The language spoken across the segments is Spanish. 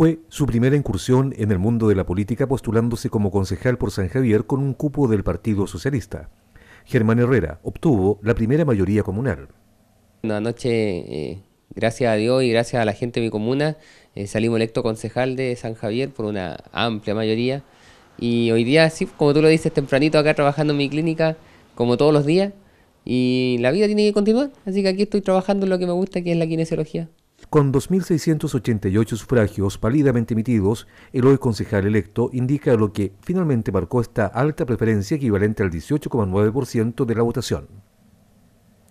fue su primera incursión en el mundo de la política postulándose como concejal por San Javier con un cupo del Partido Socialista. Germán Herrera obtuvo la primera mayoría comunal. Una noche, eh, gracias a Dios y gracias a la gente de mi comuna, eh, salimos electo concejal de San Javier por una amplia mayoría. Y hoy día, sí, como tú lo dices, tempranito acá trabajando en mi clínica, como todos los días. Y la vida tiene que continuar, así que aquí estoy trabajando en lo que me gusta, que es la kinesiología. Con 2.688 sufragios pálidamente emitidos, el hoy concejal electo indica lo que finalmente marcó esta alta preferencia equivalente al 18,9% de la votación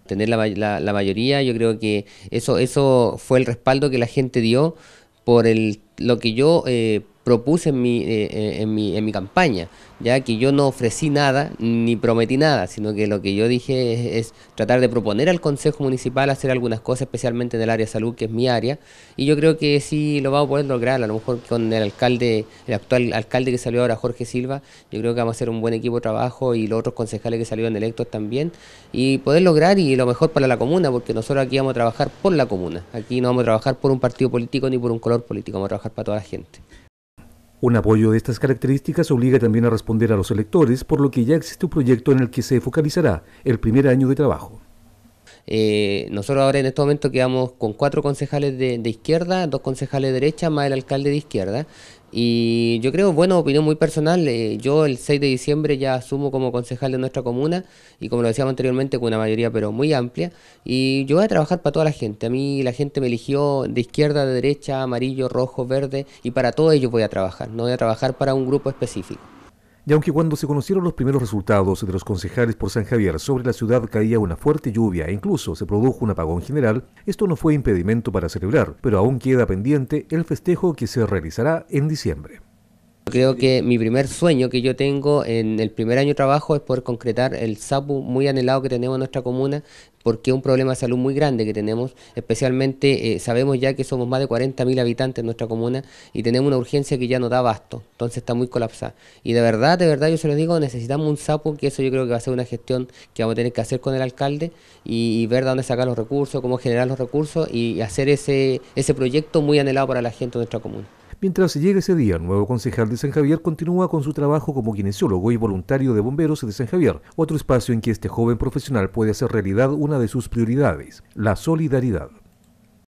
tener la, mayoría, yo creo que eso, eso fue el respaldo que la gente dio por el, lo que yo eh, propuse en mi, eh, eh, en, mi, en mi campaña, ya que yo no ofrecí nada ni prometí nada, sino que lo que yo dije es, tratar de proponer al Consejo Municipal hacer algunas cosas, especialmente en el área de salud, que es mi área, y yo creo que sí lo vamos a poder lograr, a lo mejor con el alcalde, el actual alcalde que salió ahora, Jorge Silva, yo creo que vamos a hacer un buen equipo de trabajo y los otros concejales que salieron electos también, y poder lograr y lo mejor para la comuna, porque nosotros aquí vamos a trabajar por la comuna, aquí no vamos a trabajar por un partido político ni por un color político, vamos a trabajar para toda la gente. Un apoyo de estas características obliga también a responder a los electores, por lo que ya existe un proyecto en el que se focalizará el primer año de trabajo. Eh, nosotros ahora en este momento quedamos con cuatro concejales de, izquierda, dos concejales de derecha, más el alcalde de izquierda. Y yo creo, bueno, opinión muy personal, eh, yo el 6 de diciembre ya asumo como concejal de nuestra comuna y como lo decíamos anteriormente, con una mayoría pero muy amplia, y yo voy a trabajar para toda la gente. A mí la gente me eligió de izquierda, de derecha, amarillo, rojo, verde, y para todos ellos voy a trabajar, no voy a trabajar para un grupo específico. Y aunque cuando se conocieron los primeros resultados de los concejales por San Javier sobre la ciudad caía una fuerte lluvia e incluso se produjo un apagón general, esto no fue impedimento para celebrar, pero aún queda pendiente el festejo que se realizará en diciembre. Creo que mi primer sueño que yo tengo en el primer año de trabajo es poder concretar el SAPU muy anhelado que tenemos en nuestra comuna, porque es un problema de salud muy grande que tenemos, especialmente eh, sabemos ya que somos más de 40.000 habitantes en nuestra comuna y tenemos una urgencia que ya no da abasto, entonces está muy colapsada. Y de verdad, de verdad, yo se los digo, necesitamos un SAPU, que eso yo creo que va a ser una gestión que vamos a tener que hacer con el alcalde y, ver de dónde sacar los recursos, cómo generar los recursos y hacer ese, ese proyecto muy anhelado para la gente de nuestra comuna. Mientras llegue ese día, el nuevo concejal de San Javier continúa con su trabajo como kinesiólogo y voluntario de bomberos de San Javier, otro espacio en que este joven profesional puede hacer realidad una de sus prioridades, la solidaridad.